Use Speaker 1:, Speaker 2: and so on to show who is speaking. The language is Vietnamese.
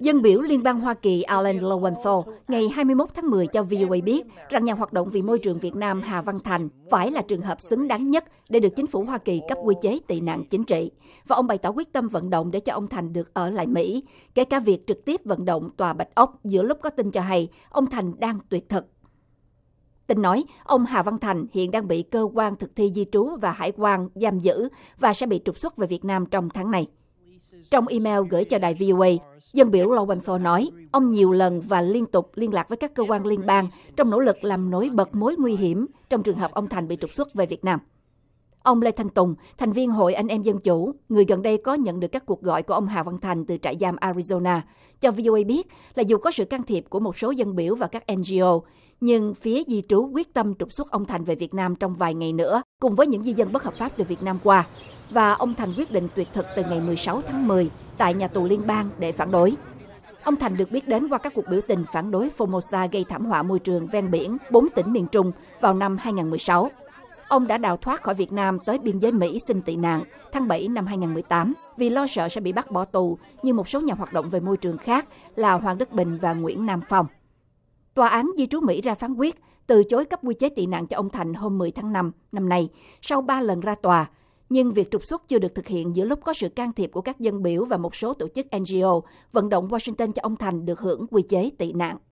Speaker 1: Dân biểu Liên bang Hoa Kỳ Alan Lowenthal ngày 21 tháng 10 cho VOA biết rằng nhà hoạt động vì môi trường Việt Nam Hà Văn Thành phải là trường hợp xứng đáng nhất để được chính phủ Hoa Kỳ cấp quy chế tị nạn chính trị. Và ông bày tỏ quyết tâm vận động để cho ông Thành được ở lại Mỹ, kể cả việc trực tiếp vận động tòa Bạch Ốc giữa lúc có tin cho hay ông Thành đang tuyệt thực. Tin nói, ông Hà Văn Thành hiện đang bị cơ quan thực thi di trú và hải quan giam giữ và sẽ bị trục xuất về Việt Nam trong tháng này. Trong email gửi cho đài VOA, dân biểu Law nói ông nhiều lần và liên tục liên lạc với các cơ quan liên bang trong nỗ lực làm nổi bật mối nguy hiểm trong trường hợp ông Thành bị trục xuất về Việt Nam. Ông Lê Thanh Tùng, thành viên Hội Anh em Dân Chủ, người gần đây có nhận được các cuộc gọi của ông Hà Văn Thành từ trại giam Arizona, cho VOA biết là dù có sự can thiệp của một số dân biểu và các NGO, nhưng phía di trú quyết tâm trục xuất ông Thành về Việt Nam trong vài ngày nữa, cùng với những di dân bất hợp pháp từ Việt Nam qua, và ông Thành quyết định tuyệt thực từ ngày 16 tháng 10 tại nhà tù liên bang để phản đối. Ông Thành được biết đến qua các cuộc biểu tình phản đối Formosa gây thảm họa môi trường ven biển bốn tỉnh miền Trung vào năm 2016. Ông đã đào thoát khỏi Việt Nam tới biên giới Mỹ xin tị nạn tháng 7 năm 2018 vì lo sợ sẽ bị bắt bỏ tù như một số nhà hoạt động về môi trường khác là Hoàng Đức Bình và Nguyễn Nam Phong. Tòa án di trú Mỹ ra phán quyết từ chối cấp quy chế tị nạn cho ông Thành hôm 10 tháng 5 năm nay sau 3 lần ra tòa nhưng việc trục xuất chưa được thực hiện giữa lúc có sự can thiệp của các dân biểu và một số tổ chức NGO vận động Washington cho ông Thành được hưởng quy chế tị nạn.